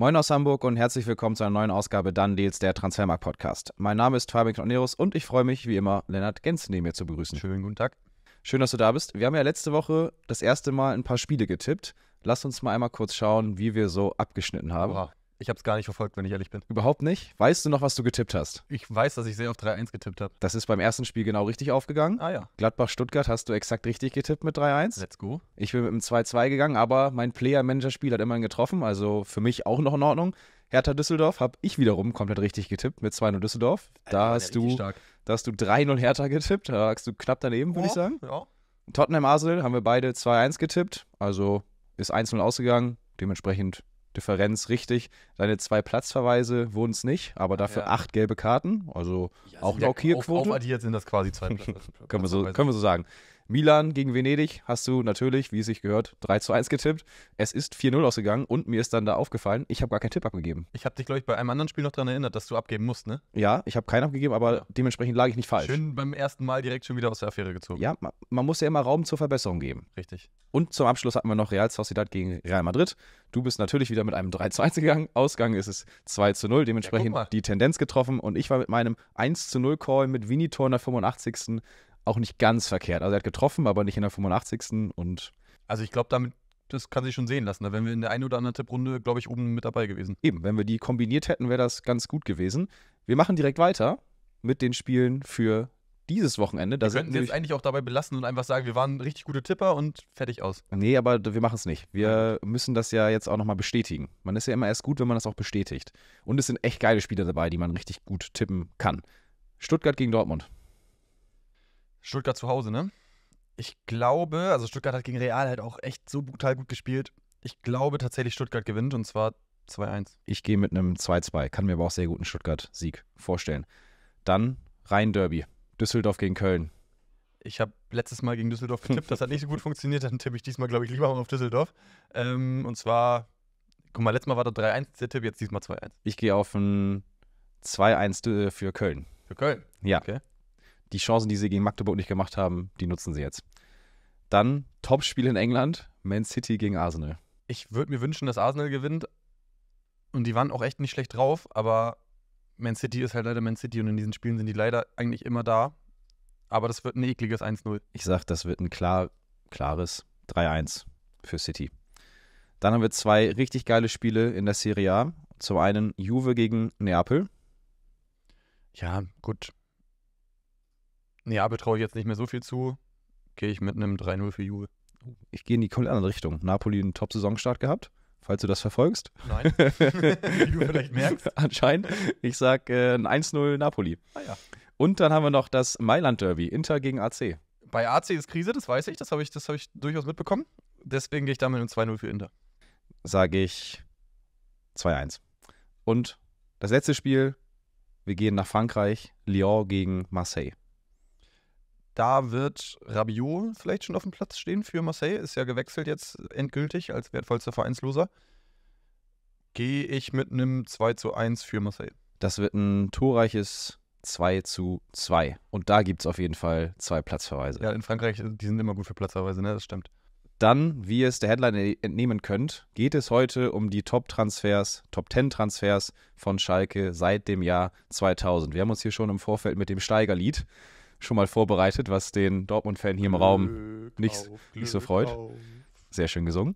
Moin aus Hamburg und herzlich willkommen zu einer neuen Ausgabe Dann Deals, der Transfermarkt Podcast. Mein Name ist Fabian Knoneros und ich freue mich, wie immer, Lennart Gens neben mir zu begrüßen. Schönen guten Tag. Schön, dass du da bist. Wir haben ja letzte Woche das erste Mal ein paar Spiele getippt. Lass uns mal einmal kurz schauen, wie wir so abgeschnitten haben. Wow. Ich habe es gar nicht verfolgt, wenn ich ehrlich bin. Überhaupt nicht? Weißt du noch, was du getippt hast? Ich weiß, dass ich sehr auf 3-1 getippt habe. Das ist beim ersten Spiel genau richtig aufgegangen. Ah ja. Gladbach-Stuttgart hast du exakt richtig getippt mit 3-1. Let's go. Ich bin mit einem 2-2 gegangen, aber mein Player-Manager-Spiel hat immerhin getroffen, also für mich auch noch in Ordnung. Hertha Düsseldorf habe ich wiederum komplett richtig getippt mit 2-0 Düsseldorf. Da hast, du, da hast du 3-0 Hertha getippt. Da hast du knapp daneben, würde ja, ich sagen. Ja. Tottenham Arsenal haben wir beide 2-1 getippt. Also ist 1-0 ausgegangen. Dementsprechend Differenz richtig. Deine zwei Platzverweise wurden es nicht, aber dafür ja. acht gelbe Karten, also ja, auch Lockierquote. Blockierquote. Auf, aufaddiert sind das quasi zwei Platzverweise. können, wir so, können wir so sagen. Milan gegen Venedig hast du natürlich, wie es sich gehört, 3 zu 1 getippt. Es ist 4-0 ausgegangen und mir ist dann da aufgefallen, ich habe gar keinen Tipp abgegeben. Ich habe dich, glaube ich, bei einem anderen Spiel noch daran erinnert, dass du abgeben musst, ne? Ja, ich habe keinen abgegeben, aber dementsprechend lag ich nicht falsch. Schön beim ersten Mal direkt schon wieder aus der Affäre gezogen. Ja, man, man muss ja immer Raum zur Verbesserung geben. Richtig. Und zum Abschluss hatten wir noch Real Sociedad gegen Real Madrid. Du bist natürlich wieder mit einem 3 zu 1 gegangen. Ausgang ist es 2 zu 0. Dementsprechend ja, die Tendenz getroffen. Und ich war mit meinem 1 zu 0 Call mit Vinitor in der 85 auch nicht ganz verkehrt. Also er hat getroffen, aber nicht in der 85. Und also ich glaube, damit das kann sich schon sehen lassen. Da ne? wären wir in der einen oder anderen Tipprunde, glaube ich, oben mit dabei gewesen. Eben, wenn wir die kombiniert hätten, wäre das ganz gut gewesen. Wir machen direkt weiter mit den Spielen für dieses Wochenende. Da wir könnten jetzt eigentlich auch dabei belassen und einfach sagen, wir waren richtig gute Tipper und fertig aus. Nee, aber wir machen es nicht. Wir ja. müssen das ja jetzt auch nochmal bestätigen. Man ist ja immer erst gut, wenn man das auch bestätigt. Und es sind echt geile Spieler dabei, die man richtig gut tippen kann. Stuttgart gegen Dortmund. Stuttgart zu Hause, ne? Ich glaube, also Stuttgart hat gegen Real halt auch echt so brutal gut gespielt. Ich glaube tatsächlich, Stuttgart gewinnt und zwar 2-1. Ich gehe mit einem 2-2. Kann mir aber auch sehr guten Stuttgart-Sieg vorstellen. Dann Rhein-Derby. Düsseldorf gegen Köln. Ich habe letztes Mal gegen Düsseldorf getippt. Das hat nicht so gut funktioniert. Dann tippe ich diesmal, glaube ich, lieber auf Düsseldorf. Ähm, und zwar, guck mal, letztes Mal war da 3-1 der Tipp, jetzt diesmal 2-1. Ich gehe auf ein 2-1 äh, für Köln. Für Köln? Ja. Okay. Die Chancen, die sie gegen Magdeburg nicht gemacht haben, die nutzen sie jetzt. Dann Topspiel in England, Man City gegen Arsenal. Ich würde mir wünschen, dass Arsenal gewinnt. Und die waren auch echt nicht schlecht drauf, aber Man City ist halt leider Man City und in diesen Spielen sind die leider eigentlich immer da. Aber das wird ein ekliges 1-0. Ich sag, das wird ein klar, klares 3-1 für City. Dann haben wir zwei richtig geile Spiele in der Serie A. Zum einen Juve gegen Neapel. Ja, gut. Ja, betraue ich jetzt nicht mehr so viel zu. Gehe ich mit einem 3-0 für Juve. Ich gehe in die komplett andere Richtung. Napoli einen Top-Saisonstart gehabt, falls du das verfolgst. Nein. Wie du vielleicht merkst. Anscheinend. Ich sage äh, ein 1-0 Napoli. Ah ja. Und dann haben wir noch das Mailand-Derby, Inter gegen AC. Bei AC ist Krise, das weiß ich, das habe ich, hab ich durchaus mitbekommen. Deswegen gehe ich damit mit einem 2-0 für Inter. Sage ich 2-1. Und das letzte Spiel, wir gehen nach Frankreich, Lyon gegen Marseille. Da wird Rabiot vielleicht schon auf dem Platz stehen für Marseille. Ist ja gewechselt jetzt endgültig als wertvollster Vereinsloser. Gehe ich mit einem 2 zu 1 für Marseille. Das wird ein torreiches 2 zu 2. Und da gibt es auf jeden Fall zwei Platzverweise. Ja, in Frankreich, äh, die sind immer gut für Platzverweise, ne? Das stimmt. Dann, wie ihr es der Headline entnehmen könnt, geht es heute um die Top-Transfers, Top-10-Transfers von Schalke seit dem Jahr 2000. Wir haben uns hier schon im Vorfeld mit dem Steigerlied schon mal vorbereitet, was den Dortmund-Fan hier im Glück Raum nicht, Glück nicht so freut. Auf. Sehr schön gesungen.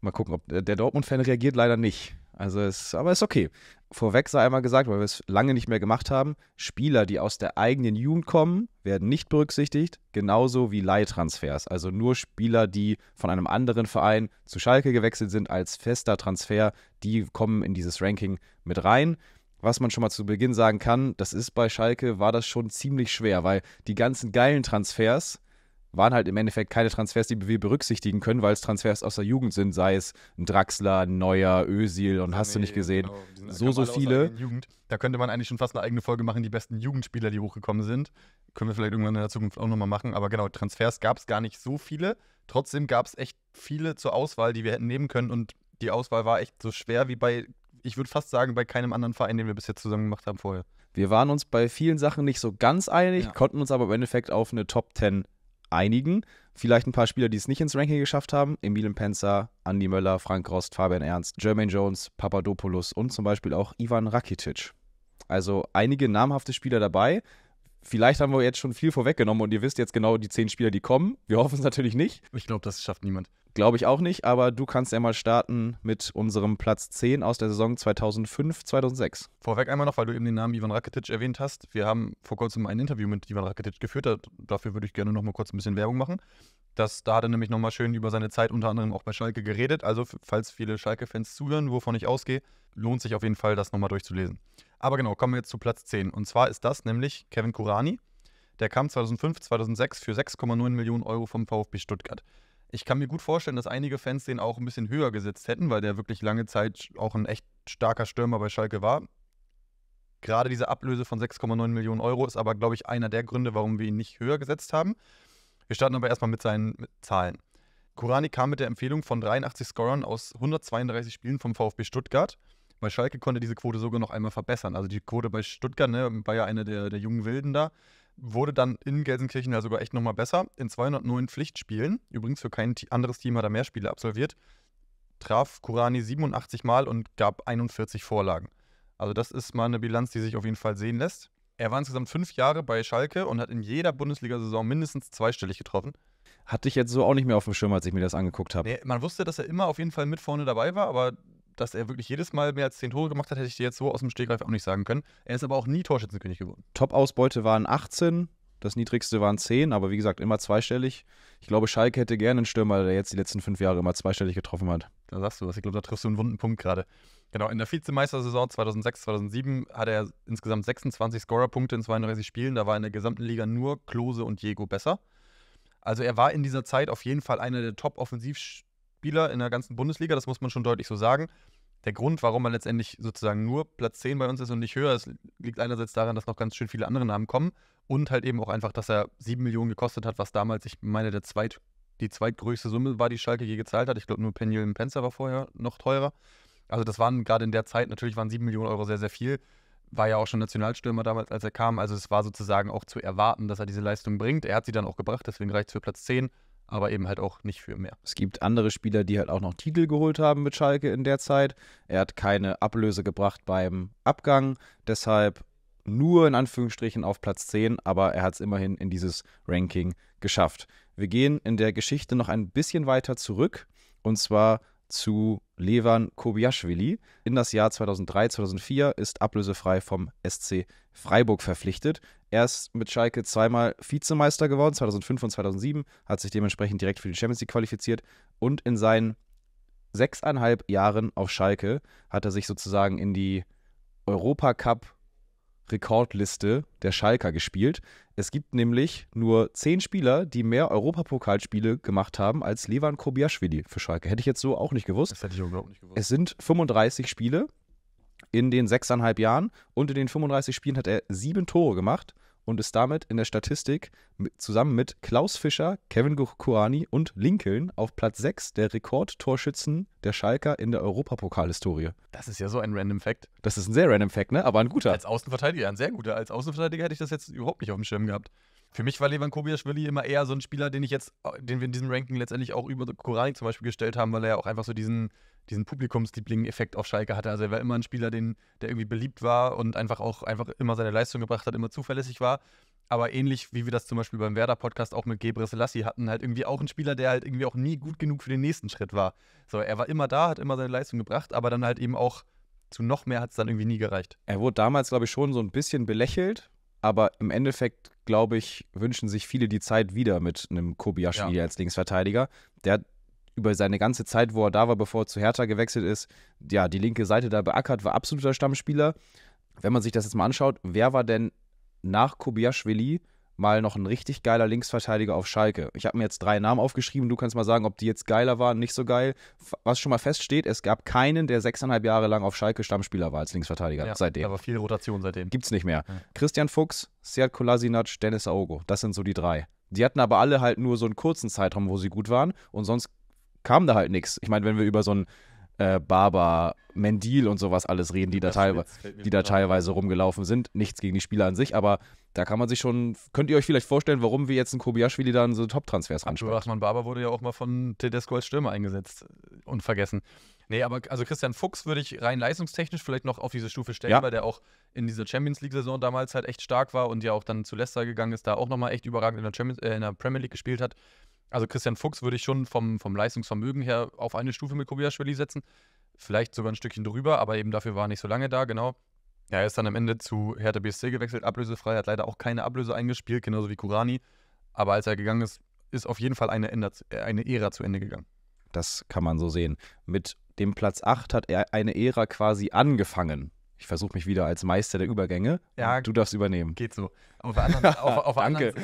Mal gucken, ob äh, der Dortmund-Fan reagiert leider nicht. Also es, aber ist okay. Vorweg sei einmal gesagt, weil wir es lange nicht mehr gemacht haben, Spieler, die aus der eigenen Jugend kommen, werden nicht berücksichtigt, genauso wie Leihtransfers. Also nur Spieler, die von einem anderen Verein zu Schalke gewechselt sind als fester Transfer, die kommen in dieses Ranking mit rein was man schon mal zu Beginn sagen kann, das ist bei Schalke, war das schon ziemlich schwer, weil die ganzen geilen Transfers waren halt im Endeffekt keine Transfers, die wir berücksichtigen können, weil es Transfers aus der Jugend sind, sei es ein Draxler, ein Neuer, Ösil und hast nee, du nicht gesehen. Genau. So, so viele. Da könnte man eigentlich schon fast eine eigene Folge machen, die besten Jugendspieler, die hochgekommen sind. Können wir vielleicht irgendwann in der Zukunft auch nochmal machen. Aber genau, Transfers gab es gar nicht so viele. Trotzdem gab es echt viele zur Auswahl, die wir hätten nehmen können. Und die Auswahl war echt so schwer wie bei ich würde fast sagen, bei keinem anderen Verein, den wir bisher zusammen gemacht haben vorher. Wir waren uns bei vielen Sachen nicht so ganz einig, ja. konnten uns aber im Endeffekt auf eine Top 10 einigen. Vielleicht ein paar Spieler, die es nicht ins Ranking geschafft haben. Emilien Penzer, Andi Möller, Frank Rost, Fabian Ernst, Jermaine Jones, Papadopoulos und zum Beispiel auch Ivan Rakitic. Also einige namhafte Spieler dabei. Vielleicht haben wir jetzt schon viel vorweggenommen und ihr wisst jetzt genau die zehn Spieler, die kommen. Wir hoffen es natürlich nicht. Ich glaube, das schafft niemand. Glaube ich auch nicht, aber du kannst ja mal starten mit unserem Platz 10 aus der Saison 2005, 2006. Vorweg einmal noch, weil du eben den Namen Ivan Rakitic erwähnt hast. Wir haben vor kurzem ein Interview mit Ivan Rakitic geführt. Dafür würde ich gerne noch mal kurz ein bisschen Werbung machen. Das, da hat er nämlich noch mal schön über seine Zeit unter anderem auch bei Schalke geredet. Also, falls viele Schalke-Fans zuhören, wovon ich ausgehe, lohnt sich auf jeden Fall, das noch mal durchzulesen. Aber genau, kommen wir jetzt zu Platz 10. Und zwar ist das nämlich Kevin Kurani. Der kam 2005, 2006 für 6,9 Millionen Euro vom VfB Stuttgart. Ich kann mir gut vorstellen, dass einige Fans den auch ein bisschen höher gesetzt hätten, weil der wirklich lange Zeit auch ein echt starker Stürmer bei Schalke war. Gerade diese Ablöse von 6,9 Millionen Euro ist aber, glaube ich, einer der Gründe, warum wir ihn nicht höher gesetzt haben. Wir starten aber erstmal mit seinen Zahlen. Kurani kam mit der Empfehlung von 83 Scorern aus 132 Spielen vom VfB Stuttgart. Bei Schalke konnte diese Quote sogar noch einmal verbessern. Also die Quote bei Stuttgart, ne, war ja eine der, der jungen Wilden da, wurde dann in Gelsenkirchen ja sogar echt nochmal besser. In 209 Pflichtspielen, übrigens für kein anderes Team hat er mehr Spiele absolviert, traf Kurani 87 Mal und gab 41 Vorlagen. Also das ist mal eine Bilanz, die sich auf jeden Fall sehen lässt. Er war insgesamt fünf Jahre bei Schalke und hat in jeder Bundesliga-Saison mindestens zweistellig getroffen. Hatte ich jetzt so auch nicht mehr auf dem Schirm, als ich mir das angeguckt habe. Nee, man wusste, dass er immer auf jeden Fall mit vorne dabei war, aber dass er wirklich jedes Mal mehr als 10 Tore gemacht hat, hätte ich dir jetzt so aus dem Stegreif auch nicht sagen können. Er ist aber auch nie Torschützenkönig geworden. Top-Ausbeute waren 18, das niedrigste waren 10, aber wie gesagt, immer zweistellig. Ich glaube, Schalke hätte gerne einen Stürmer, der jetzt die letzten fünf Jahre immer zweistellig getroffen hat. Da sagst du was. Ich glaube, da triffst du einen wunden Punkt gerade. Genau, in der Vizemeistersaison 2006, 2007 hatte er insgesamt 26 Scorerpunkte in 32 Spielen. Da war in der gesamten Liga nur Klose und Diego besser. Also er war in dieser Zeit auf jeden Fall einer der Top-Offensivstürmer Spieler in der ganzen Bundesliga, das muss man schon deutlich so sagen. Der Grund, warum man letztendlich sozusagen nur Platz 10 bei uns ist und nicht höher, ist, liegt einerseits daran, dass noch ganz schön viele andere Namen kommen und halt eben auch einfach, dass er 7 Millionen gekostet hat, was damals, ich meine, der zweit, die zweitgrößte Summe war, die Schalke je gezahlt hat. Ich glaube, nur Peniel und Penzer war vorher noch teurer. Also das waren gerade in der Zeit, natürlich waren 7 Millionen Euro sehr, sehr viel. War ja auch schon Nationalstürmer damals, als er kam. Also es war sozusagen auch zu erwarten, dass er diese Leistung bringt. Er hat sie dann auch gebracht, deswegen reicht es für Platz 10 aber eben halt auch nicht für mehr. Es gibt andere Spieler, die halt auch noch Titel geholt haben mit Schalke in der Zeit. Er hat keine Ablöse gebracht beim Abgang, deshalb nur in Anführungsstrichen auf Platz 10, aber er hat es immerhin in dieses Ranking geschafft. Wir gehen in der Geschichte noch ein bisschen weiter zurück und zwar zu Levan Kobiaschwili. In das Jahr 2003, 2004 ist ablösefrei vom SC Freiburg verpflichtet. Er ist mit Schalke zweimal Vizemeister geworden, 2005 und 2007, hat sich dementsprechend direkt für die Champions League qualifiziert und in seinen sechseinhalb Jahren auf Schalke hat er sich sozusagen in die Europacup Rekordliste der Schalker gespielt. Es gibt nämlich nur zehn Spieler, die mehr Europapokalspiele gemacht haben als Levan Kobiaschwili für Schalke. Hätte ich jetzt so auch nicht gewusst. Das hätte ich überhaupt nicht gewusst. Es sind 35 Spiele in den sechseinhalb Jahren und in den 35 Spielen hat er sieben Tore gemacht und ist damit in der Statistik zusammen mit Klaus Fischer, Kevin Kuani und Lincoln auf Platz 6 der Rekordtorschützen der Schalker in der Europapokalhistorie. Das ist ja so ein random Fact. Das ist ein sehr random Fact, ne? Aber ein guter. Als Außenverteidiger, ein sehr guter. Als Außenverteidiger hätte ich das jetzt überhaupt nicht auf dem Schirm gehabt. Für mich war Levan Kobiaschwili immer eher so ein Spieler, den ich jetzt, äh, den wir in diesem Ranking letztendlich auch über Korani zum Beispiel gestellt haben, weil er ja auch einfach so diesen, diesen Publikumsliebling-Effekt auf Schalke hatte. Also er war immer ein Spieler, den, der irgendwie beliebt war und einfach auch einfach immer seine Leistung gebracht hat, immer zuverlässig war. Aber ähnlich wie wir das zum Beispiel beim Werder-Podcast auch mit Gebre Selassie hatten, halt irgendwie auch ein Spieler, der halt irgendwie auch nie gut genug für den nächsten Schritt war. So, er war immer da, hat immer seine Leistung gebracht, aber dann halt eben auch zu noch mehr hat es dann irgendwie nie gereicht. Er wurde damals, glaube ich, schon so ein bisschen belächelt, aber im Endeffekt glaube ich, wünschen sich viele die Zeit wieder mit einem Kobayashi ja. als Linksverteidiger. Der über seine ganze Zeit, wo er da war, bevor er zu Hertha gewechselt ist, ja, die linke Seite da beackert, war absoluter Stammspieler. Wenn man sich das jetzt mal anschaut, wer war denn nach Kobayashi mal noch ein richtig geiler Linksverteidiger auf Schalke. Ich habe mir jetzt drei Namen aufgeschrieben. Du kannst mal sagen, ob die jetzt geiler waren, nicht so geil. Was schon mal feststeht, es gab keinen, der sechseinhalb Jahre lang auf Schalke Stammspieler war als Linksverteidiger. Ja, seitdem. Da war viel Rotation seitdem. Gibt's nicht mehr. Ja. Christian Fuchs, Sead Kolasinac, Dennis Aogo. Das sind so die drei. Die hatten aber alle halt nur so einen kurzen Zeitraum, wo sie gut waren. Und sonst kam da halt nichts. Ich meine, wenn wir über so einen äh, Barber, Mendil und sowas alles reden, die da, teilweise, die da teilweise rumgelaufen sind. Nichts gegen die Spieler an sich, aber da kann man sich schon, könnt ihr euch vielleicht vorstellen, warum wir jetzt einen Kobayashi da in so Top-Transfers anschauen. Rachman Barber wurde ja auch mal von Tedesco als Stürmer eingesetzt äh, und vergessen. Nee, aber also Christian Fuchs würde ich rein leistungstechnisch vielleicht noch auf diese Stufe stellen, ja. weil der auch in dieser Champions League-Saison damals halt echt stark war und ja auch dann zu Leicester gegangen ist, da auch nochmal echt überragend in der, Champions, äh, in der Premier League gespielt hat also Christian Fuchs würde ich schon vom, vom Leistungsvermögen her auf eine Stufe mit Kobiaschwili setzen. Vielleicht sogar ein Stückchen drüber, aber eben dafür war er nicht so lange da, genau. Ja, er ist dann am Ende zu Hertha BSC gewechselt, ablösefrei, hat leider auch keine Ablöse eingespielt, genauso wie Kurani. Aber als er gegangen ist, ist auf jeden Fall eine, eine Ära zu Ende gegangen. Das kann man so sehen. Mit dem Platz 8 hat er eine Ära quasi angefangen. Ich versuche mich wieder als Meister der Übergänge. Ja, du darfst übernehmen. Geht so. Auf der, anderen, auf, auf, der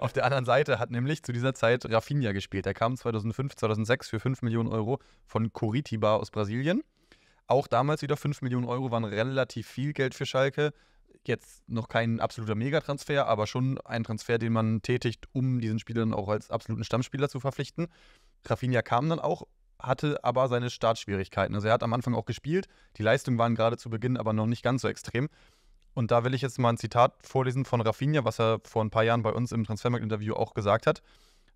auf der, anderen, Seite hat nämlich zu dieser Zeit Rafinha gespielt. Er kam 2005, 2006 für 5 Millionen Euro von Coritiba aus Brasilien. Auch damals wieder 5 Millionen Euro waren relativ viel Geld für Schalke. Jetzt noch kein absoluter Megatransfer, aber schon ein Transfer, den man tätigt, um diesen Spieler dann auch als absoluten Stammspieler zu verpflichten. Rafinha kam dann auch hatte aber seine Startschwierigkeiten. Also er hat am Anfang auch gespielt, die Leistungen waren gerade zu Beginn aber noch nicht ganz so extrem. Und da will ich jetzt mal ein Zitat vorlesen von Rafinha, was er vor ein paar Jahren bei uns im Transfermarkt-Interview auch gesagt hat.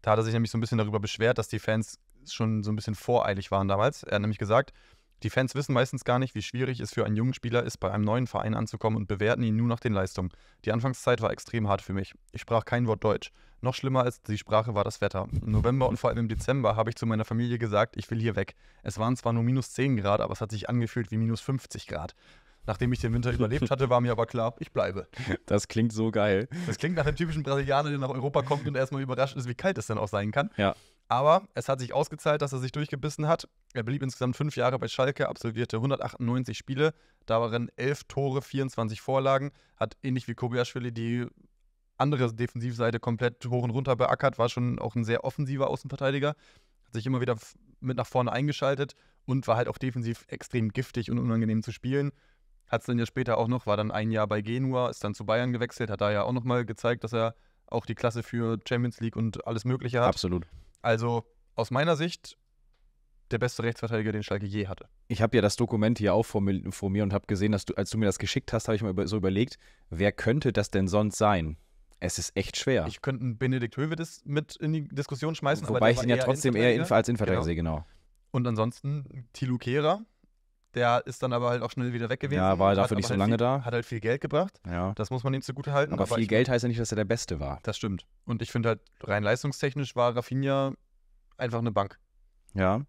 Da hat er sich nämlich so ein bisschen darüber beschwert, dass die Fans schon so ein bisschen voreilig waren damals. Er hat nämlich gesagt, die Fans wissen meistens gar nicht, wie schwierig es für einen jungen Spieler ist, bei einem neuen Verein anzukommen und bewerten ihn nur nach den Leistungen. Die Anfangszeit war extrem hart für mich. Ich sprach kein Wort Deutsch. Noch schlimmer als die Sprache war das Wetter. Im November und vor allem im Dezember habe ich zu meiner Familie gesagt, ich will hier weg. Es waren zwar nur minus 10 Grad, aber es hat sich angefühlt wie minus 50 Grad. Nachdem ich den Winter überlebt hatte, war mir aber klar, ich bleibe. Das klingt so geil. Das klingt nach dem typischen Brasilianer, der nach Europa kommt und erstmal überrascht ist, wie kalt es dann auch sein kann. Ja. Aber es hat sich ausgezahlt, dass er sich durchgebissen hat. Er blieb insgesamt fünf Jahre bei Schalke, absolvierte 198 Spiele, darin elf Tore, 24 Vorlagen, hat ähnlich wie Kobiaschwili die andere Defensivseite komplett hoch und runter beackert, war schon auch ein sehr offensiver Außenverteidiger, hat sich immer wieder mit nach vorne eingeschaltet und war halt auch defensiv extrem giftig und unangenehm zu spielen. Hat es dann ja später auch noch, war dann ein Jahr bei Genua, ist dann zu Bayern gewechselt, hat da ja auch nochmal gezeigt, dass er auch die Klasse für Champions League und alles Mögliche hat. Absolut. Also aus meiner Sicht der beste Rechtsverteidiger, den Schalke je hatte. Ich habe ja das Dokument hier auch vor mir, vor mir und habe gesehen, dass du, als du mir das geschickt hast, habe ich mir über, so überlegt, wer könnte das denn sonst sein? Es ist echt schwer. Ich könnte einen Benedikt Höwedes mit in die Diskussion schmeißen. Wobei ich ihn ja trotzdem eher als Innenverteidiger genau. sehe, genau. Und ansonsten Tilu Kehrer, der ist dann aber halt auch schnell wieder weg gewesen. Ja, war halt dafür nicht so halt lange halt viel, da. Hat halt viel Geld gebracht. Ja. Das muss man ihm zugutehalten. Aber, aber viel Geld heißt ja nicht, dass er der Beste war. Das stimmt. Und ich finde halt, rein leistungstechnisch war Rafinha einfach eine Bank. Ja.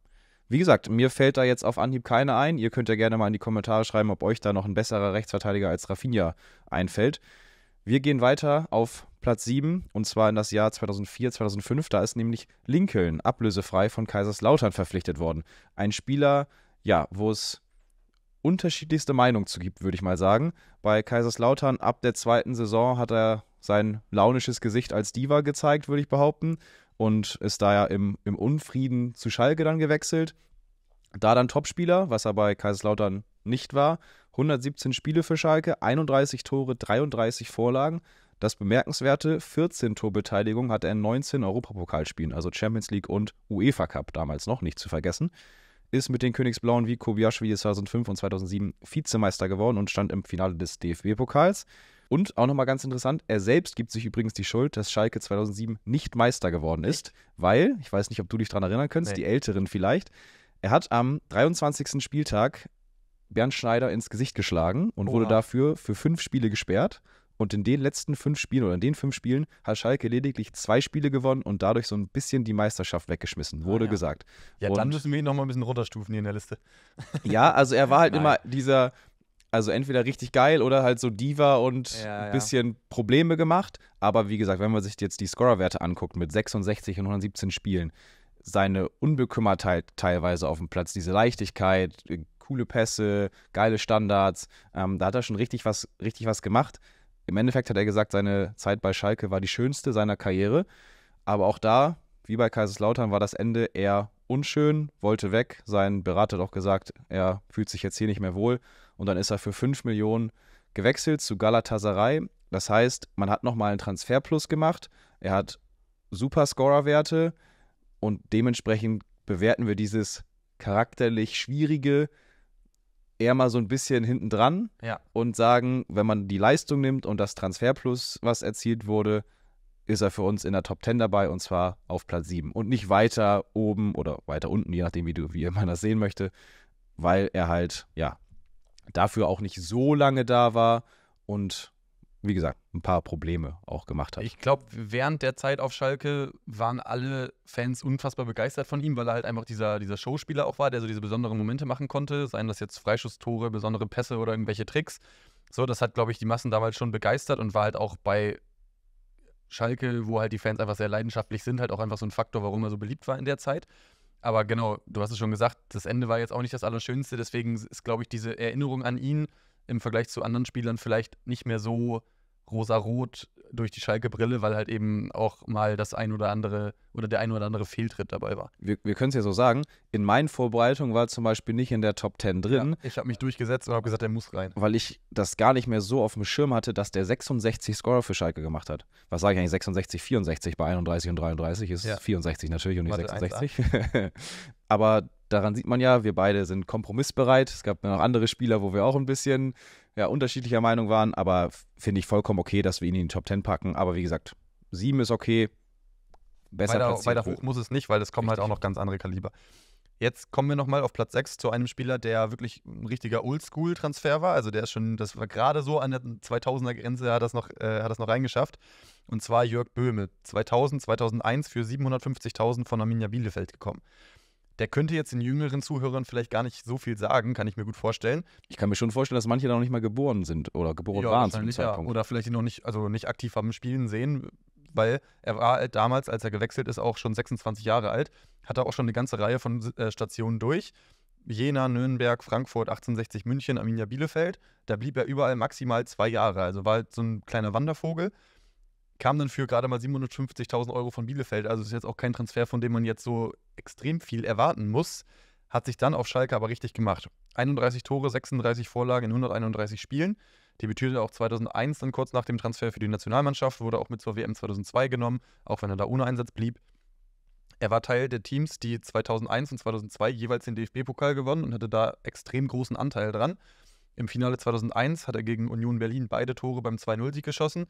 Wie gesagt, mir fällt da jetzt auf Anhieb keine ein. Ihr könnt ja gerne mal in die Kommentare schreiben, ob euch da noch ein besserer Rechtsverteidiger als Rafinha einfällt. Wir gehen weiter auf Platz 7 und zwar in das Jahr 2004, 2005. Da ist nämlich Lincoln ablösefrei von Kaiserslautern verpflichtet worden. Ein Spieler, ja, wo es unterschiedlichste Meinung zu gibt, würde ich mal sagen. Bei Kaiserslautern ab der zweiten Saison hat er sein launisches Gesicht als Diva gezeigt, würde ich behaupten, und ist daher im, im Unfrieden zu Schalke dann gewechselt. Da dann Topspieler, was er bei Kaiserslautern nicht war. 117 Spiele für Schalke, 31 Tore, 33 Vorlagen. Das bemerkenswerte 14 Torbeteiligung hat er in 19 Europapokalspielen, also Champions League und UEFA Cup damals noch nicht zu vergessen ist mit den Königsblauen wie Kobayashi 2005 und 2007 Vizemeister geworden und stand im Finale des DFB-Pokals. Und auch nochmal ganz interessant, er selbst gibt sich übrigens die Schuld, dass Schalke 2007 nicht Meister geworden ist, weil, ich weiß nicht, ob du dich daran erinnern könntest, nee. die Älteren vielleicht, er hat am 23. Spieltag Bernd Schneider ins Gesicht geschlagen und Oha. wurde dafür für fünf Spiele gesperrt. Und in den letzten fünf Spielen oder in den fünf Spielen hat Schalke lediglich zwei Spiele gewonnen und dadurch so ein bisschen die Meisterschaft weggeschmissen, wurde ah, ja. gesagt. Ja, und dann müssen wir ihn nochmal ein bisschen runterstufen hier in der Liste. Ja, also er war halt immer dieser, also entweder richtig geil oder halt so Diva und ein ja, ja. bisschen Probleme gemacht. Aber wie gesagt, wenn man sich jetzt die Scorerwerte anguckt mit 66 und 117 Spielen, seine Unbekümmertheit teilweise auf dem Platz, diese Leichtigkeit, äh, coole Pässe, geile Standards, ähm, da hat er schon richtig was, richtig was gemacht. Im Endeffekt hat er gesagt, seine Zeit bei Schalke war die schönste seiner Karriere. Aber auch da, wie bei Kaiserslautern, war das Ende eher unschön, wollte weg. Sein Berater hat auch gesagt, er fühlt sich jetzt hier nicht mehr wohl. Und dann ist er für 5 Millionen gewechselt zu Galatasaray. Das heißt, man hat nochmal einen Transferplus gemacht. Er hat super Scorer-Werte und dementsprechend bewerten wir dieses charakterlich schwierige, eher mal so ein bisschen hinten dran ja. und sagen, wenn man die Leistung nimmt und das Transferplus, was erzielt wurde, ist er für uns in der Top 10 dabei und zwar auf Platz 7 und nicht weiter oben oder weiter unten, je nachdem, wie, du, wie man das sehen möchte, weil er halt, ja, dafür auch nicht so lange da war und wie gesagt, ein paar Probleme auch gemacht hat. Ich glaube, während der Zeit auf Schalke waren alle Fans unfassbar begeistert von ihm, weil er halt einfach dieser, dieser Showspieler auch war, der so diese besonderen Momente machen konnte. Seien das jetzt Freischusstore, besondere Pässe oder irgendwelche Tricks. So, das hat, glaube ich, die Massen damals schon begeistert und war halt auch bei Schalke, wo halt die Fans einfach sehr leidenschaftlich sind, halt auch einfach so ein Faktor, warum er so beliebt war in der Zeit. Aber genau, du hast es schon gesagt, das Ende war jetzt auch nicht das Allerschönste, deswegen ist, glaube ich, diese Erinnerung an ihn im Vergleich zu anderen Spielern vielleicht nicht mehr so rosarot durch die Schalke Brille, weil halt eben auch mal das ein oder andere oder der ein oder andere Fehltritt dabei war. Wir, wir können es ja so sagen, in meinen Vorbereitungen war zum Beispiel nicht in der Top 10 drin. Ja, ich habe mich durchgesetzt und habe gesagt, er muss rein. Weil ich das gar nicht mehr so auf dem Schirm hatte, dass der 66 Scorer für Schalke gemacht hat. Was sage ich eigentlich? 66, 64 bei 31 und 33 ist ja. 64 natürlich und nicht Warte, 66. Aber daran sieht man ja, wir beide sind kompromissbereit. Es gab noch andere Spieler, wo wir auch ein bisschen ja, unterschiedlicher Meinung waren, aber finde ich vollkommen okay, dass wir ihn in den Top 10 packen. Aber wie gesagt, sieben ist okay. Besser weiter, Weiter hoch muss es nicht, weil es kommen Richtig. halt auch noch ganz andere Kaliber. Jetzt kommen wir nochmal auf Platz 6 zu einem Spieler, der wirklich ein richtiger Oldschool-Transfer war. Also der ist schon, das war gerade so an der 2000er-Grenze, hat, äh, hat das noch reingeschafft. Und zwar Jörg Böhme, 2000, 2001 für 750.000 von Arminia Bielefeld gekommen der könnte jetzt den jüngeren Zuhörern vielleicht gar nicht so viel sagen, kann ich mir gut vorstellen. Ich kann mir schon vorstellen, dass manche da noch nicht mal geboren sind oder geboren ja, waren zu dem Zeitpunkt. Ja. Oder vielleicht ihn noch nicht, also nicht aktiv haben spielen sehen, weil er war halt damals, als er gewechselt ist, auch schon 26 Jahre alt, hat er auch schon eine ganze Reihe von äh, Stationen durch. Jena, Nürnberg, Frankfurt, 1860 München, Arminia Bielefeld. Da blieb er überall maximal zwei Jahre. Also war halt so ein kleiner Wandervogel kam dann für gerade mal 750.000 Euro von Bielefeld. Also ist jetzt auch kein Transfer, von dem man jetzt so extrem viel erwarten muss. Hat sich dann auf Schalke aber richtig gemacht. 31 Tore, 36 Vorlagen in 131 Spielen. Debütierte auch 2001 dann kurz nach dem Transfer für die Nationalmannschaft, wurde auch mit zur WM 2002 genommen, auch wenn er da ohne Einsatz blieb. Er war Teil der Teams, die 2001 und 2002 jeweils den DFB-Pokal gewonnen und hatte da extrem großen Anteil dran. Im Finale 2001 hat er gegen Union Berlin beide Tore beim 2-0-Sieg geschossen.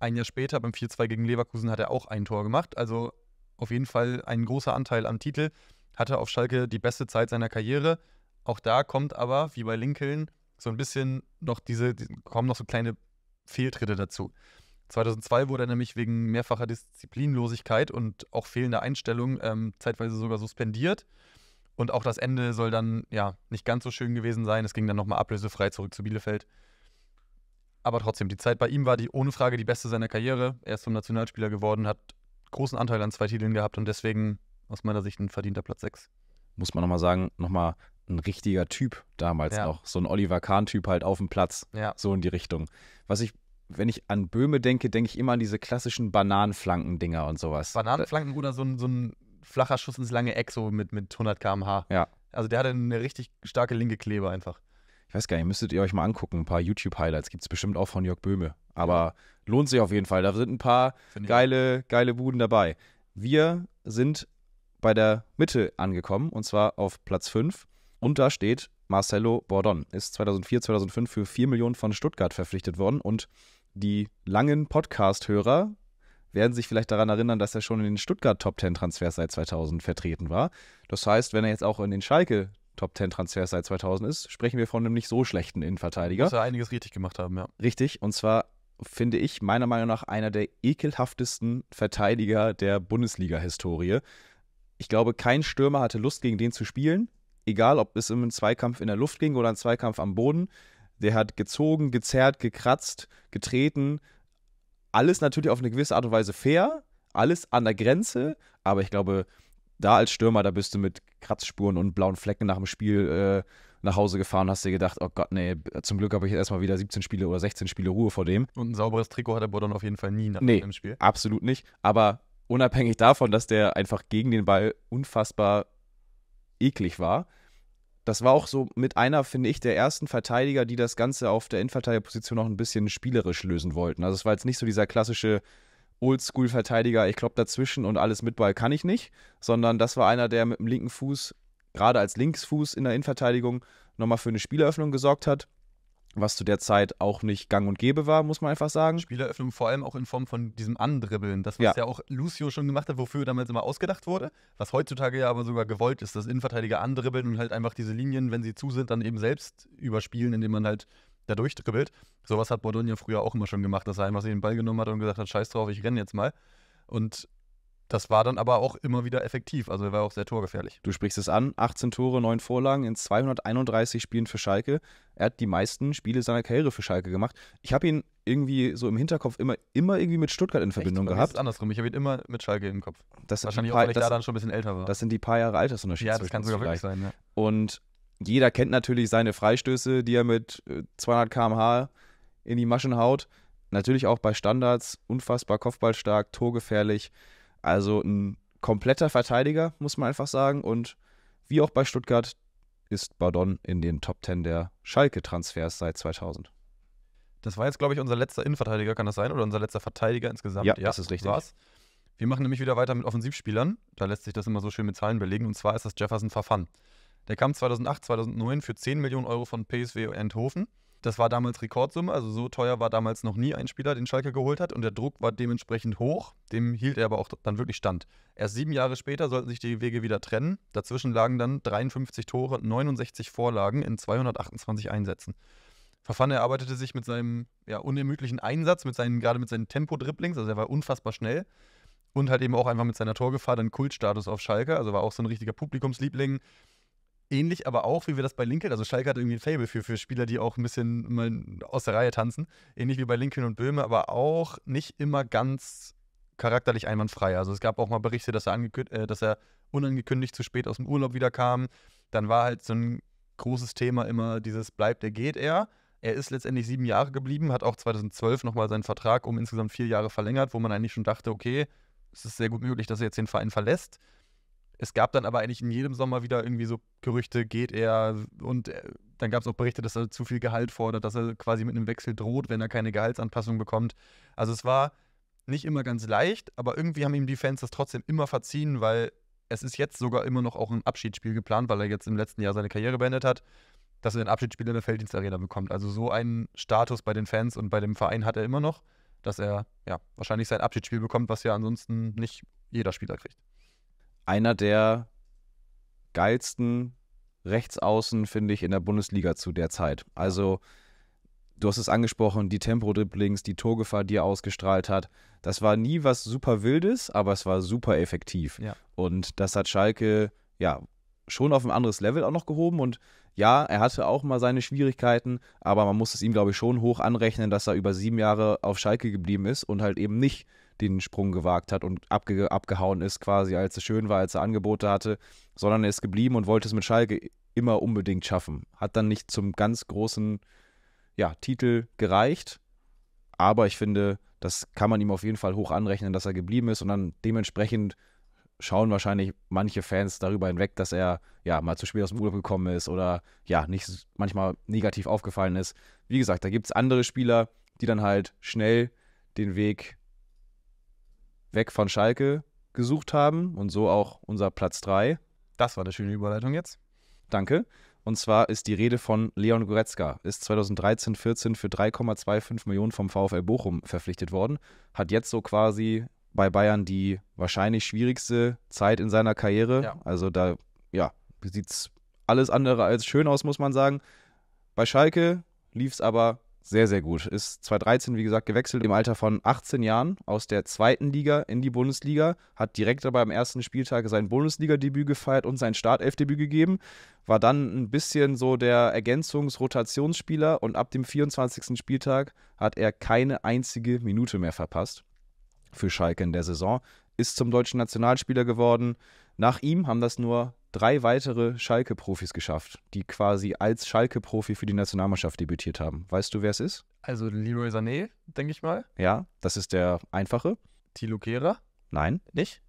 Ein Jahr später beim 4-2 gegen Leverkusen hat er auch ein Tor gemacht. Also auf jeden Fall ein großer Anteil am Titel. Hatte auf Schalke die beste Zeit seiner Karriere. Auch da kommt aber, wie bei Lincoln, so ein bisschen noch diese, kommen noch so kleine Fehltritte dazu. 2002 wurde er nämlich wegen mehrfacher Disziplinlosigkeit und auch fehlender Einstellung ähm, zeitweise sogar suspendiert. Und auch das Ende soll dann ja nicht ganz so schön gewesen sein. Es ging dann nochmal ablösefrei zurück zu Bielefeld. Aber trotzdem, die Zeit bei ihm war die ohne Frage die beste seiner Karriere. Er ist zum Nationalspieler geworden, hat großen Anteil an zwei Titeln gehabt und deswegen aus meiner Sicht ein verdienter Platz 6. Muss man nochmal sagen, nochmal ein richtiger Typ damals ja. noch. So ein Oliver Kahn-Typ halt auf dem Platz. Ja. So in die Richtung. Was ich, wenn ich an Böhme denke, denke ich immer an diese klassischen Bananenflanken-Dinger und sowas. Bananenflanken oder so ein, so ein flacher Schuss ins lange Eck, so mit, mit 100 km/h. Ja. Also der hatte eine richtig starke linke Klebe einfach ich weiß gar nicht, müsstet ihr euch mal angucken. Ein paar YouTube-Highlights gibt es bestimmt auch von Jörg Böhme. Aber lohnt sich auf jeden Fall. Da sind ein paar geile, geile Buden dabei. Wir sind bei der Mitte angekommen und zwar auf Platz 5. Und da steht Marcelo Bordon. Ist 2004, 2005 für 4 Millionen von Stuttgart verpflichtet worden. Und die langen Podcast-Hörer werden sich vielleicht daran erinnern, dass er schon in den Stuttgart Top 10 Transfers seit 2000 vertreten war. Das heißt, wenn er jetzt auch in den Schalke Top 10 Transfers seit 2000 ist, sprechen wir von einem nicht so schlechten Innenverteidiger. Dass ja einiges richtig gemacht haben, ja. Richtig, und zwar finde ich meiner Meinung nach einer der ekelhaftesten Verteidiger der Bundesliga-Historie. Ich glaube, kein Stürmer hatte Lust, gegen den zu spielen, egal ob es um einen Zweikampf in der Luft ging oder einen Zweikampf am Boden. Der hat gezogen, gezerrt, gekratzt, getreten. Alles natürlich auf eine gewisse Art und Weise fair, alles an der Grenze, aber ich glaube, da als Stürmer, da bist du mit Kratzspuren und blauen Flecken nach dem Spiel äh, nach Hause gefahren, hast dir gedacht, oh Gott, nee, zum Glück habe ich jetzt erstmal wieder 17 Spiele oder 16 Spiele Ruhe vor dem. Und ein sauberes Trikot hat der Bodon auf jeden Fall nie nach nee, dem Spiel. Absolut nicht. Aber unabhängig davon, dass der einfach gegen den Ball unfassbar eklig war, das war auch so mit einer, finde ich, der ersten Verteidiger, die das Ganze auf der Innenverteidigerposition noch ein bisschen spielerisch lösen wollten. Also es war jetzt nicht so dieser klassische Oldschool-Verteidiger, ich glaube dazwischen und alles mit Ball kann ich nicht, sondern das war einer, der mit dem linken Fuß, gerade als Linksfuß in der Innenverteidigung, nochmal für eine Spieleröffnung gesorgt hat, was zu der Zeit auch nicht gang und gäbe war, muss man einfach sagen. Spieleröffnung vor allem auch in Form von diesem Andribbeln, das was ja. ja auch Lucio schon gemacht hat, wofür damals immer ausgedacht wurde, was heutzutage ja aber sogar gewollt ist, dass Innenverteidiger andribbeln und halt einfach diese Linien, wenn sie zu sind, dann eben selbst überspielen, indem man halt da durchdribbelt. Sowas hat Bordonia früher auch immer schon gemacht, dass er einfach sich den Ball genommen hat und gesagt hat, scheiß drauf, ich renne jetzt mal. Und das war dann aber auch immer wieder effektiv. Also er war auch sehr torgefährlich. Du sprichst es an, 18 Tore, 9 Vorlagen in 231 Spielen für Schalke. Er hat die meisten Spiele seiner Karriere für Schalke gemacht. Ich habe ihn irgendwie so im Hinterkopf immer, immer irgendwie mit Stuttgart in Verbindung Echt? gehabt. Das ist andersrum, ich habe ihn immer mit Schalke im Kopf. Das Wahrscheinlich paar, auch, weil ich das, da dann schon ein bisschen älter war. Das sind die paar Jahre Altersunterschiede. Ja, das kann sogar wirklich sein. Ja. Und jeder kennt natürlich seine Freistöße, die er mit 200 äh, km/h in die Maschen haut. Natürlich auch bei Standards unfassbar kopfballstark, torgefährlich. Also ein kompletter Verteidiger, muss man einfach sagen. Und wie auch bei Stuttgart ist Bardon in den Top 10 der Schalke-Transfers seit 2000. Das war jetzt, glaube ich, unser letzter Innenverteidiger, kann das sein? Oder unser letzter Verteidiger insgesamt? Ja, ja das ist richtig. War's. Wir machen nämlich wieder weiter mit Offensivspielern. Da lässt sich das immer so schön mit Zahlen belegen. Und zwar ist das Jefferson Verfan. Der kam 2008, 2009 für 10 Millionen Euro von PSW Endhofen. Das war damals Rekordsumme, also so teuer war damals noch nie ein Spieler, den Schalke geholt hat und der Druck war dementsprechend hoch. Dem hielt er aber auch dann wirklich stand. Erst sieben Jahre später sollten sich die Wege wieder trennen. Dazwischen lagen dann 53 Tore, 69 Vorlagen in 228 Einsätzen. Verfan erarbeitete sich mit seinem ja, unermüdlichen Einsatz, mit seinen, gerade mit seinen Tempo-Dribblings, also er war unfassbar schnell und halt eben auch einfach mit seiner Torgefahr dann Kultstatus auf Schalke, also war auch so ein richtiger Publikumsliebling ähnlich, aber auch, wie wir das bei Lincoln, also Schalke hat irgendwie ein Fable für, für Spieler, die auch ein bisschen mal aus der Reihe tanzen, ähnlich wie bei Lincoln und Böhme, aber auch nicht immer ganz charakterlich einwandfrei. Also es gab auch mal Berichte, dass er, äh, dass er unangekündigt zu spät aus dem Urlaub wiederkam. Dann war halt so ein großes Thema immer dieses bleibt er, geht er. Er ist letztendlich sieben Jahre geblieben, hat auch 2012 nochmal seinen Vertrag um insgesamt vier Jahre verlängert, wo man eigentlich schon dachte, okay, es ist sehr gut möglich, dass er jetzt den Verein verlässt. Es gab dann aber eigentlich in jedem Sommer wieder irgendwie so Gerüchte, geht er und äh, dann gab es auch Berichte, dass er zu viel Gehalt fordert, dass er quasi mit einem Wechsel droht, wenn er keine Gehaltsanpassung bekommt. Also es war nicht immer ganz leicht, aber irgendwie haben ihm die Fans das trotzdem immer verziehen, weil es ist jetzt sogar immer noch auch ein Abschiedsspiel geplant, weil er jetzt im letzten Jahr seine Karriere beendet hat, dass er ein Abschiedsspiel in der Felddienstarena bekommt. Also so einen Status bei den Fans und bei dem Verein hat er immer noch, dass er ja wahrscheinlich sein Abschiedsspiel bekommt, was ja ansonsten nicht jeder Spieler kriegt einer der geilsten Rechtsaußen, finde ich, in der Bundesliga zu der Zeit. Also, du hast es angesprochen, die Tempo-Dribblings, die Torgefahr, die er ausgestrahlt hat. Das war nie was super Wildes, aber es war super effektiv. Ja. Und das hat Schalke, ja, schon auf ein anderes Level auch noch gehoben. Und ja, er hatte auch mal seine Schwierigkeiten, aber man muss es ihm, glaube ich, schon hoch anrechnen, dass er über sieben Jahre auf Schalke geblieben ist und halt eben nicht den Sprung gewagt hat und abge abgehauen ist, quasi, als es schön war, als er Angebote hatte, sondern er ist geblieben und wollte es mit Schalke immer unbedingt schaffen. Hat dann nicht zum ganz großen ja, Titel gereicht, aber ich finde, das kann man ihm auf jeden Fall hoch anrechnen, dass er geblieben ist und dann dementsprechend schauen wahrscheinlich manche Fans darüber hinweg, dass er ja mal zu spät aus dem Urlaub gekommen ist oder ja nicht manchmal negativ aufgefallen ist. Wie gesagt, da gibt es andere Spieler, die dann halt schnell den Weg weg von Schalke gesucht haben und so auch unser Platz 3. Das war eine schöne Überleitung jetzt. Danke. Und zwar ist die Rede von Leon Goretzka. Ist 2013-14 für 3,25 Millionen vom VfL Bochum verpflichtet worden. Hat jetzt so quasi bei Bayern die wahrscheinlich schwierigste Zeit in seiner Karriere. Ja. Also da, ja, sieht es alles andere als schön aus, muss man sagen. Bei Schalke lief es aber sehr, sehr gut. Ist 2013, wie gesagt, gewechselt im Alter von 18 Jahren aus der zweiten Liga in die Bundesliga, hat direkt dabei am ersten Spieltag sein Bundesliga-Debüt gefeiert und sein Startelfdebüt gegeben, war dann ein bisschen so der Ergänzungs-Rotationsspieler und ab dem 24. Spieltag hat er keine einzige Minute mehr verpasst für Schalke in der Saison, ist zum deutschen Nationalspieler geworden. Nach ihm haben das nur drei weitere Schalke-Profis geschafft, die quasi als Schalke-Profi für die Nationalmannschaft debütiert haben. Weißt du, wer es ist? Also Leroy Sané, denke ich mal. Ja, das ist der einfache. Thilo Kehrer? Nein. Nicht?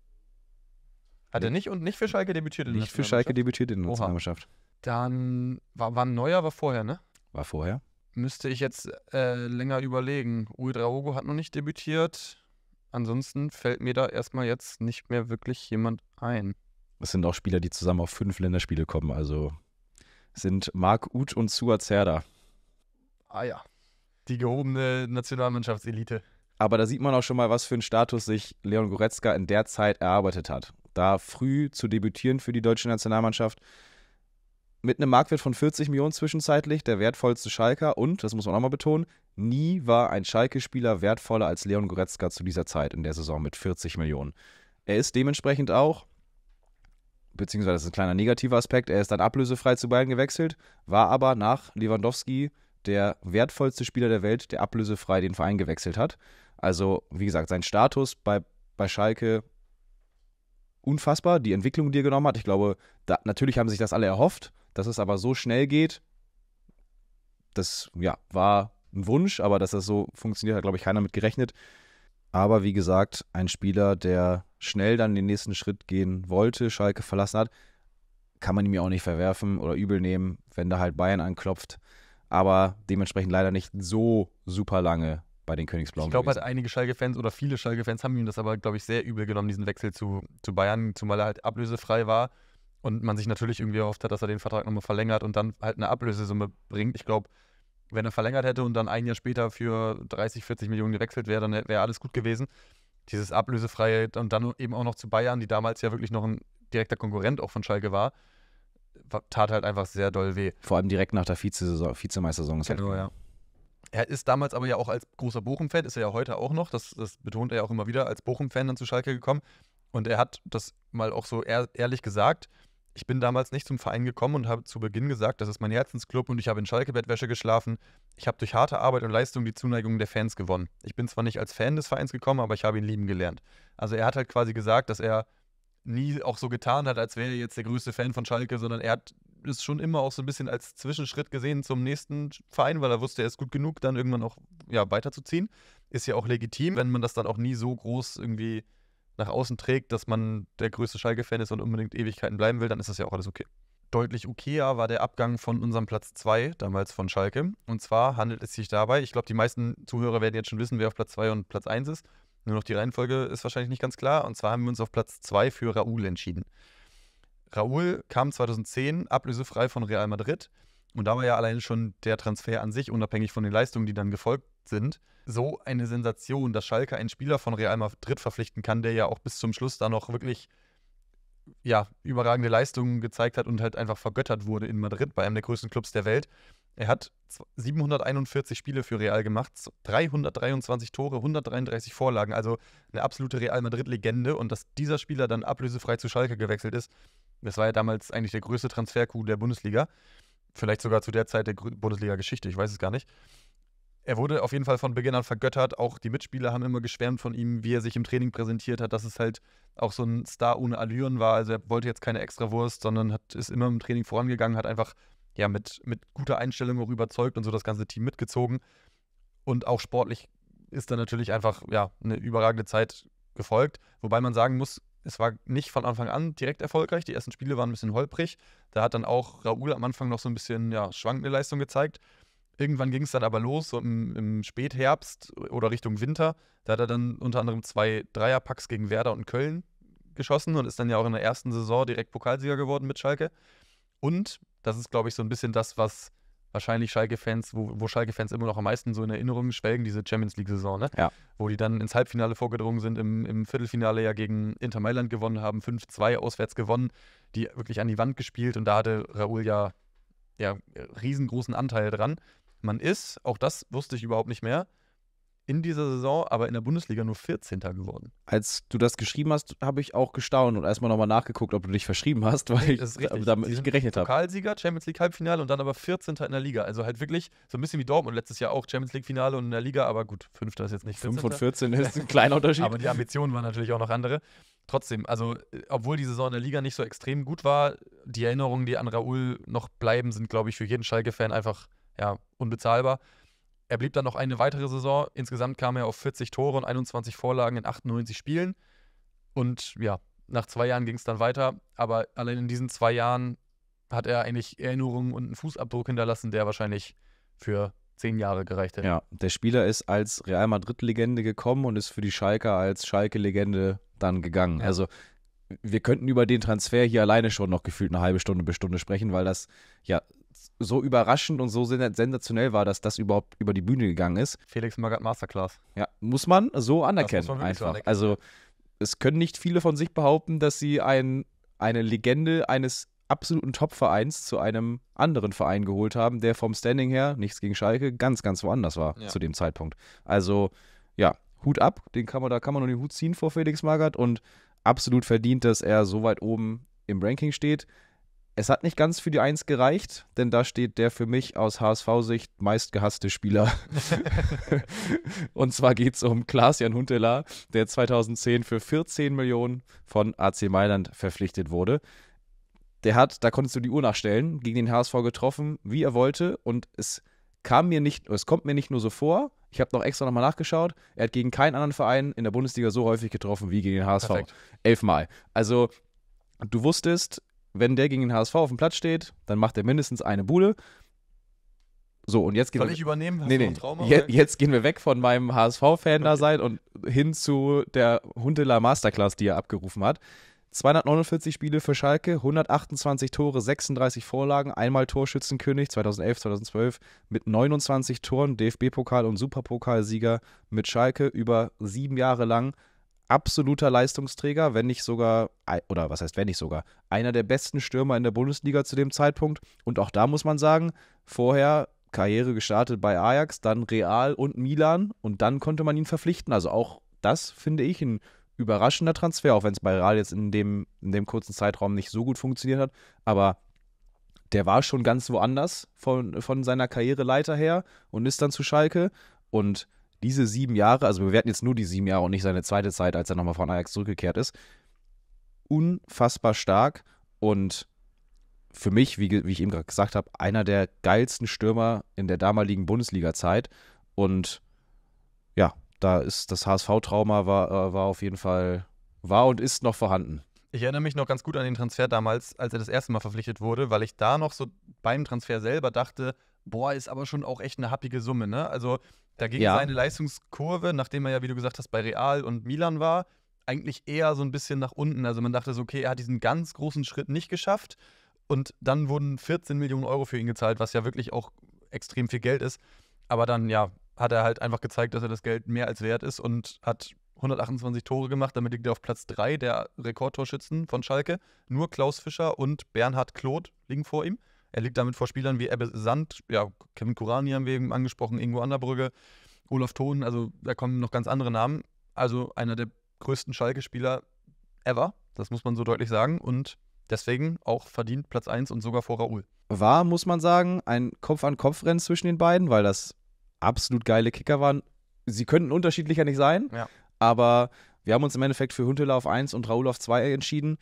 Hat nee. er nicht und nicht für Schalke debütiert in der Nicht für Schalke debütiert in der Nationalmannschaft. Dann war, war Neuer, war vorher, ne? War vorher. Müsste ich jetzt äh, länger überlegen. Uwe Draogo hat noch nicht debütiert. Ansonsten fällt mir da erstmal jetzt nicht mehr wirklich jemand ein. Es sind auch Spieler, die zusammen auf fünf Länderspiele kommen. Also sind Marc Uth und Suat Serda. Ah ja, die gehobene Nationalmannschaftselite. Aber da sieht man auch schon mal, was für einen Status sich Leon Goretzka in der Zeit erarbeitet hat. Da früh zu debütieren für die deutsche Nationalmannschaft mit einem Marktwert von 40 Millionen zwischenzeitlich, der wertvollste Schalker und, das muss man auch mal betonen, nie war ein Schalke-Spieler wertvoller als Leon Goretzka zu dieser Zeit in der Saison mit 40 Millionen. Er ist dementsprechend auch beziehungsweise das ist ein kleiner negativer Aspekt, er ist dann ablösefrei zu Bayern gewechselt, war aber nach Lewandowski der wertvollste Spieler der Welt, der ablösefrei den Verein gewechselt hat. Also, wie gesagt, sein Status bei, bei Schalke unfassbar, die Entwicklung, die er genommen hat. Ich glaube, da, natürlich haben sich das alle erhofft, dass es aber so schnell geht. Das ja, war ein Wunsch, aber dass das so funktioniert, hat, glaube ich, keiner mit gerechnet. Aber wie gesagt, ein Spieler, der schnell dann den nächsten Schritt gehen wollte, Schalke verlassen hat, kann man ihm ja auch nicht verwerfen oder übel nehmen, wenn da halt Bayern anklopft. Aber dementsprechend leider nicht so super lange bei den Königsblauen. Ich glaube, halt einige Schalke-Fans oder viele Schalke-Fans haben ihm das aber, glaube ich, sehr übel genommen, diesen Wechsel zu, zu Bayern, zumal er halt ablösefrei war und man sich natürlich irgendwie erhofft hat, dass er den Vertrag nochmal verlängert und dann halt eine Ablösesumme bringt. Ich glaube, wenn er verlängert hätte und dann ein Jahr später für 30, 40 Millionen gewechselt wäre, dann wäre alles gut gewesen. Dieses ablösefreie und dann eben auch noch zu Bayern, die damals ja wirklich noch ein direkter Konkurrent auch von Schalke war, tat halt einfach sehr doll weh. Vor allem direkt nach der Vizemeistersaison. Genau, halt ja. Er ist damals aber ja auch als großer Bochum-Fan, ist er ja heute auch noch, das, das betont er ja auch immer wieder, als Bochum-Fan dann zu Schalke gekommen. Und er hat das mal auch so ehr ehrlich gesagt, ich bin damals nicht zum Verein gekommen und habe zu Beginn gesagt, das ist mein Herzensclub und ich habe in Schalke-Bettwäsche geschlafen. Ich habe durch harte Arbeit und Leistung die Zuneigung der Fans gewonnen. Ich bin zwar nicht als Fan des Vereins gekommen, aber ich habe ihn lieben gelernt. Also er hat halt quasi gesagt, dass er nie auch so getan hat, als wäre er jetzt der größte Fan von Schalke, sondern er hat es schon immer auch so ein bisschen als Zwischenschritt gesehen zum nächsten Verein, weil er wusste, er ist gut genug, dann irgendwann auch ja, weiterzuziehen. Ist ja auch legitim, wenn man das dann auch nie so groß irgendwie nach außen trägt, dass man der größte Schalke-Fan ist und unbedingt Ewigkeiten bleiben will, dann ist das ja auch alles okay. Deutlich okayer war der Abgang von unserem Platz 2, damals von Schalke. Und zwar handelt es sich dabei, ich glaube, die meisten Zuhörer werden jetzt schon wissen, wer auf Platz 2 und Platz 1 ist. Nur noch die Reihenfolge ist wahrscheinlich nicht ganz klar. Und zwar haben wir uns auf Platz 2 für Raoul entschieden. Raoul kam 2010 ablösefrei von Real Madrid. Und da war ja allein schon der Transfer an sich, unabhängig von den Leistungen, die dann gefolgt sind. So eine Sensation, dass Schalke einen Spieler von Real Madrid verpflichten kann, der ja auch bis zum Schluss da noch wirklich ja, überragende Leistungen gezeigt hat und halt einfach vergöttert wurde in Madrid bei einem der größten Clubs der Welt. Er hat 741 Spiele für Real gemacht, 323 Tore, 133 Vorlagen, also eine absolute Real Madrid-Legende. Und dass dieser Spieler dann ablösefrei zu Schalke gewechselt ist, das war ja damals eigentlich der größte Transfer-Coup der Bundesliga. Vielleicht sogar zu der Zeit der Bundesliga-Geschichte, ich weiß es gar nicht er wurde auf jeden Fall von Beginn an vergöttert. Auch die Mitspieler haben immer geschwärmt von ihm, wie er sich im Training präsentiert hat, dass es halt auch so ein Star ohne Allüren war. Also er wollte jetzt keine extra Wurst, sondern hat, ist immer im Training vorangegangen, hat einfach ja mit, mit guter Einstellung auch überzeugt und so das ganze Team mitgezogen. Und auch sportlich ist da natürlich einfach ja eine überragende Zeit gefolgt. Wobei man sagen muss, es war nicht von Anfang an direkt erfolgreich. Die ersten Spiele waren ein bisschen holprig. Da hat dann auch Raoul am Anfang noch so ein bisschen ja, schwankende Leistung gezeigt. Irgendwann ging es dann aber los, so im, im, Spätherbst oder Richtung Winter. Da hat er dann unter anderem zwei Dreierpacks gegen Werder und Köln geschossen und ist dann ja auch in der ersten Saison direkt Pokalsieger geworden mit Schalke. Und das ist, glaube ich, so ein bisschen das, was wahrscheinlich Schalke-Fans, wo, wo Schalke-Fans immer noch am meisten so in Erinnerung schwelgen, diese Champions League-Saison, ne? Ja. wo die dann ins Halbfinale vorgedrungen sind, im, im Viertelfinale ja gegen Inter Mailand gewonnen haben, 5-2 auswärts gewonnen, die wirklich an die Wand gespielt und da hatte Raoul ja, ja riesengroßen Anteil dran. Man ist, auch das wusste ich überhaupt nicht mehr, in dieser Saison aber in der Bundesliga nur 14. geworden. Als du das geschrieben hast, habe ich auch gestaunt und erstmal nochmal nachgeguckt, ob du dich verschrieben hast, weil nee, ich damit nicht gerechnet habe. Pokalsieger, Champions League Halbfinale und dann aber 14. in der Liga. Also halt wirklich so ein bisschen wie Dortmund letztes Jahr auch Champions League Finale und in der Liga, aber gut, 5. ist jetzt nicht 14. 5 und 14 ist ein kleiner Unterschied. aber die Ambitionen waren natürlich auch noch andere. Trotzdem, also äh, obwohl die Saison in der Liga nicht so extrem gut war, die Erinnerungen, die an Raoul noch bleiben, sind glaube ich für jeden Schalke-Fan einfach ja, unbezahlbar. Er blieb dann noch eine weitere Saison. Insgesamt kam er auf 40 Tore und 21 Vorlagen in 98 Spielen. Und ja, nach zwei Jahren ging es dann weiter. Aber allein in diesen zwei Jahren hat er eigentlich Erinnerungen und einen Fußabdruck hinterlassen, der wahrscheinlich für zehn Jahre gereicht hätte. Ja, der Spieler ist als Real Madrid-Legende gekommen und ist für die Schalker als Schalke-Legende dann gegangen. Ja. Also wir könnten über den Transfer hier alleine schon noch gefühlt eine halbe Stunde bis Stunde sprechen, weil das ja so überraschend und so sensationell war, dass das überhaupt über die Bühne gegangen ist. Felix Magath Masterclass. Ja, muss man so anerkennen man einfach. So anerkennen. Also es können nicht viele von sich behaupten, dass sie ein, eine Legende eines absoluten Top-Vereins zu einem anderen Verein geholt haben, der vom Standing her, nichts gegen Schalke, ganz, ganz woanders war ja. zu dem Zeitpunkt. Also ja, Hut ab, den kann man, da kann man nur den Hut ziehen vor Felix Magath und absolut verdient, dass er so weit oben im Ranking steht. Es hat nicht ganz für die Eins gereicht, denn da steht der für mich aus HSV-Sicht meistgehasste Spieler. und zwar geht es um Klaas-Jan Huntelaar, der 2010 für 14 Millionen von AC Mailand verpflichtet wurde. Der hat, da konntest du die Uhr nachstellen, gegen den HSV getroffen, wie er wollte. Und es kam mir nicht, es kommt mir nicht nur so vor, ich habe noch extra nochmal nachgeschaut. Er hat gegen keinen anderen Verein in der Bundesliga so häufig getroffen wie gegen den HSV. Elfmal. Also, du wusstest, wenn der gegen den HSV auf dem Platz steht, dann macht er mindestens eine Bude. So, und jetzt gehen Soll wir, ich übernehmen? nee, nee. Trauma, Je, jetzt gehen wir weg von meinem HSV-Fan da sein und hin zu der Hundela Masterclass, die er abgerufen hat. 249 Spiele für Schalke, 128 Tore, 36 Vorlagen, einmal Torschützenkönig 2011, 2012 mit 29 Toren, DFB-Pokal und Superpokalsieger mit Schalke über sieben Jahre lang absoluter Leistungsträger, wenn nicht sogar, oder was heißt, wenn nicht sogar, einer der besten Stürmer in der Bundesliga zu dem Zeitpunkt. Und auch da muss man sagen, vorher Karriere gestartet bei Ajax, dann Real und Milan und dann konnte man ihn verpflichten. Also auch das finde ich ein überraschender Transfer, auch wenn es bei Real jetzt in dem, in dem kurzen Zeitraum nicht so gut funktioniert hat. Aber der war schon ganz woanders von, von seiner Karriereleiter her und ist dann zu Schalke. Und diese sieben Jahre, also wir bewerten jetzt nur die sieben Jahre und nicht seine zweite Zeit, als er nochmal von Ajax zurückgekehrt ist, unfassbar stark und für mich, wie, wie ich eben gerade gesagt habe, einer der geilsten Stürmer in der damaligen Bundesliga-Zeit. Und ja, da ist das HSV-Trauma war, äh, war auf jeden Fall, war und ist noch vorhanden. Ich erinnere mich noch ganz gut an den Transfer damals, als er das erste Mal verpflichtet wurde, weil ich da noch so beim Transfer selber dachte, boah, ist aber schon auch echt eine happige Summe, ne? Also Dagegen ja. seine Leistungskurve, nachdem er ja, wie du gesagt hast, bei Real und Milan war, eigentlich eher so ein bisschen nach unten. Also man dachte so, okay, er hat diesen ganz großen Schritt nicht geschafft. Und dann wurden 14 Millionen Euro für ihn gezahlt, was ja wirklich auch extrem viel Geld ist. Aber dann, ja, hat er halt einfach gezeigt, dass er das Geld mehr als wert ist und hat 128 Tore gemacht. Damit liegt er auf Platz 3 der Rekordtorschützen von Schalke. Nur Klaus Fischer und Bernhard Kloth liegen vor ihm. Er liegt damit vor Spielern wie Ebbe Sand, ja, Kevin Kurani haben wir eben angesprochen, Ingo Anderbrügge, Olaf Thon, also da kommen noch ganz andere Namen. Also einer der größten Schalke-Spieler ever, das muss man so deutlich sagen. Und deswegen auch verdient Platz 1 und sogar vor Raoul. War, muss man sagen, ein Kopf-an-Kopf-Rennen zwischen den beiden, weil das absolut geile Kicker waren. Sie könnten unterschiedlicher nicht sein, ja. aber wir haben uns im Endeffekt für Huntela auf 1 und Raoul auf 2 entschieden.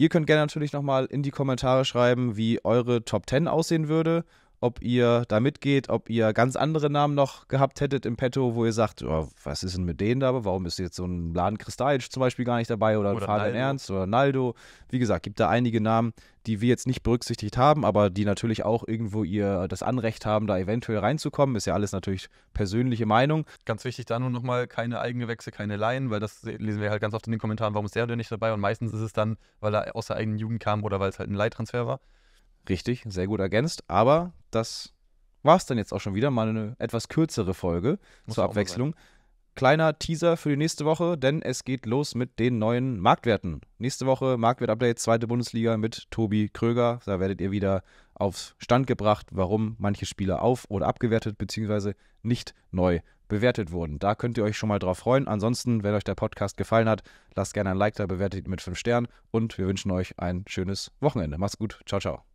Ihr könnt gerne natürlich nochmal in die Kommentare schreiben, wie eure Top 10 aussehen würde ob ihr da mitgeht, ob ihr ganz andere Namen noch gehabt hättet im Petto, wo ihr sagt, oh, was ist denn mit denen da? Warum ist jetzt so ein Laden Kristalic zum Beispiel gar nicht dabei oder, oder Fabian Ernst oder Naldo? Wie gesagt, gibt da einige Namen, die wir jetzt nicht berücksichtigt haben, aber die natürlich auch irgendwo ihr das Anrecht haben, da eventuell reinzukommen. Ist ja alles natürlich persönliche Meinung. Ganz wichtig da nur nochmal, keine Eigengewächse, keine Laien, weil das lesen wir halt ganz oft in den Kommentaren, warum ist der oder nicht dabei? Und meistens ist es dann, weil er aus der eigenen Jugend kam oder weil es halt ein Leittransfer war. Richtig, sehr gut ergänzt. Aber das war es dann jetzt auch schon wieder. Mal eine etwas kürzere Folge Muss zur Abwechslung. Kleiner Teaser für die nächste Woche, denn es geht los mit den neuen Marktwerten. Nächste Woche Marktwert-Update, zweite Bundesliga mit Tobi Kröger. Da werdet ihr wieder aufs Stand gebracht, warum manche Spiele auf- oder abgewertet bzw. nicht neu bewertet wurden. Da könnt ihr euch schon mal drauf freuen. Ansonsten, wenn euch der Podcast gefallen hat, lasst gerne ein Like da, bewertet ihn mit 5 Sternen und wir wünschen euch ein schönes Wochenende. Macht's gut. Ciao, ciao.